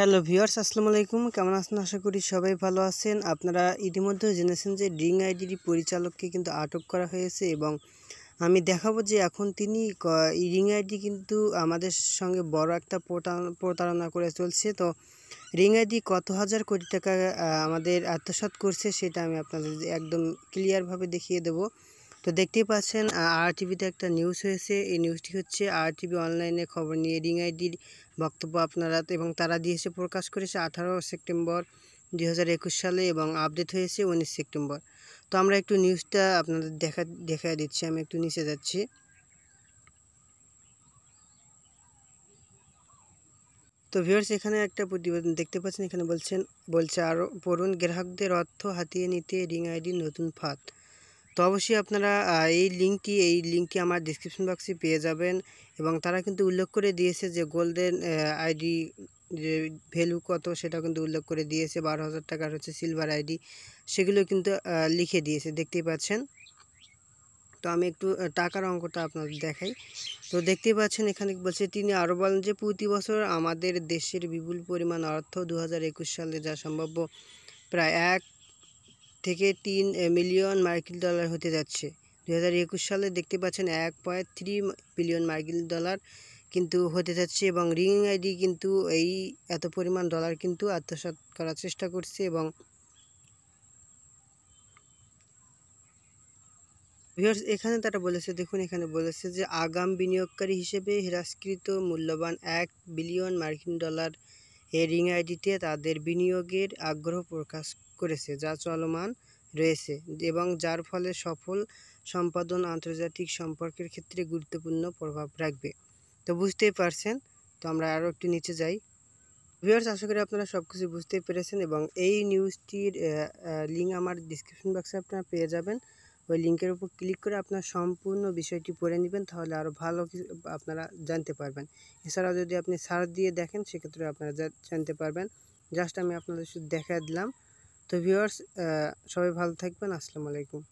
hello viewers আসসালামু আলাইকুম কেমন আছেন আশা করি সবাই ভালো আছেন আপনারা ইতিমধ্যে জেনেছেন যে ডিং আইডিডি পরিচালককে কিন্তু আটক করা হয়েছে এবং আমি দেখাবো যে এখন তিনি রিং আইডি কিন্তু আমাদের সঙ্গে বড় একটা প্রতারণা করে চলছে তো রিং আইডি কত হাজার কোটি টাকা আমাদের আত্মসাত করছে সেটা আমি আপনাদের একদম ক্লিয়ারভাবে দেখিয়ে দেবো তো দেখতেই পাচ্ছেন আর টিভিতে একটা নিউজ হয়েছে এই নিউজটি হচ্ছে আর টিভি অনলাইনে খবর নিয়ে রিং আইডির বক্তব্য আপনারা এবং তারা দিয়েছে প্রকাশ করেছে আঠারো সেপ্টেম্বর দু সালে এবং আপডেট হয়েছে উনিশ সেপ্টেম্বর তো আমরা একটু নিউজটা আপনাদের দেখা দেখা দিচ্ছি আমি একটু নিচে যাচ্ছি তো ভিউর্স এখানে একটা প্রতিবেদন দেখতে পাচ্ছেন এখানে বলছেন বলছে আরও পড়ুন গ্রাহকদের অর্থ হাতিয়ে নিতে রিং আইডি নতুন ফাঁদ তো অবশ্যই আপনারা এই লিঙ্কটি এই লিঙ্কটি আমার ডিসক্রিপশন বক্সে পেয়ে যাবেন এবং তারা কিন্তু উল্লেখ করে দিয়েছে যে গোল্ডেন আইডি যে ভ্যালু কত সেটা কিন্তু উল্লেখ করে দিয়েছে বারো হাজার টাকার হচ্ছে সিলভার আইডি সেগুলো কিন্তু লিখে দিয়েছে দেখতেই পাচ্ছেন তো আমি একটু টাকার অঙ্কটা আপনাদের দেখাই তো দেখতেই পাচ্ছেন এখানে বলছে তিনি আরও বলেন যে প্রতি বছর আমাদের দেশের বিপুল পরিমাণ অর্থ দু সালে যা সম্ভাব্য প্রায় এক থেকে তিন মিলিয়ন মার্কিন ডলার হতে যাচ্ছে দু হাজার একুশ সালে দেখতে পাচ্ছেন এক পয়েন্ট থ্রি বিলিয়ন মার্কিন ডলার কিন্তু হতে যাচ্ছে এবং রিং আইডি কিন্তু এই এত পরিমাণ ডলার কিন্তু আত্মসাত করার চেষ্টা করছে এবং এখানে তারা বলেছে দেখুন এখানে বলেছে যে আগাম বিনিয়োগকারী হিসেবে হ্রাসকৃত মূল্যবান এক বিলিয়ন মার্কিন ডলার এ রিং আইডিতে তাদের বিনিয়োগের আগ্রহ প্রকাশ করেছে যা চলমান রয়েছে এবং যার ফলে সফল সম্পাদন আন্তর্জাতিক সম্পর্কের ক্ষেত্রে গুরুত্বপূর্ণ প্রভাব রাখবে তো বুঝতেই পারছেন তো আমরা আরও একটু নিচে যাই ভিওর্স আশা করি আপনারা সব কিছু বুঝতেই পেরেছেন এবং এই নিউজটির লিঙ্ক আমার ডিসক্রিপশন বক্সে আপনারা পেয়ে যাবেন ওই লিঙ্কের উপর ক্লিক করে আপনার সম্পূর্ণ বিষয়টি পড়ে নেবেন তাহলে আরও ভালো কিছু আপনারা জানতে পারবেন এছাড়াও যদি আপনি সার্চ দিয়ে দেখেন সেক্ষেত্রে আপনারা জানতে পারবেন জাস্ট আমি আপনাদের শুধু দেখা দিলাম তো ভিউয়ার্স সবাই ভালো থাকবেন আসসালামু আলাইকুম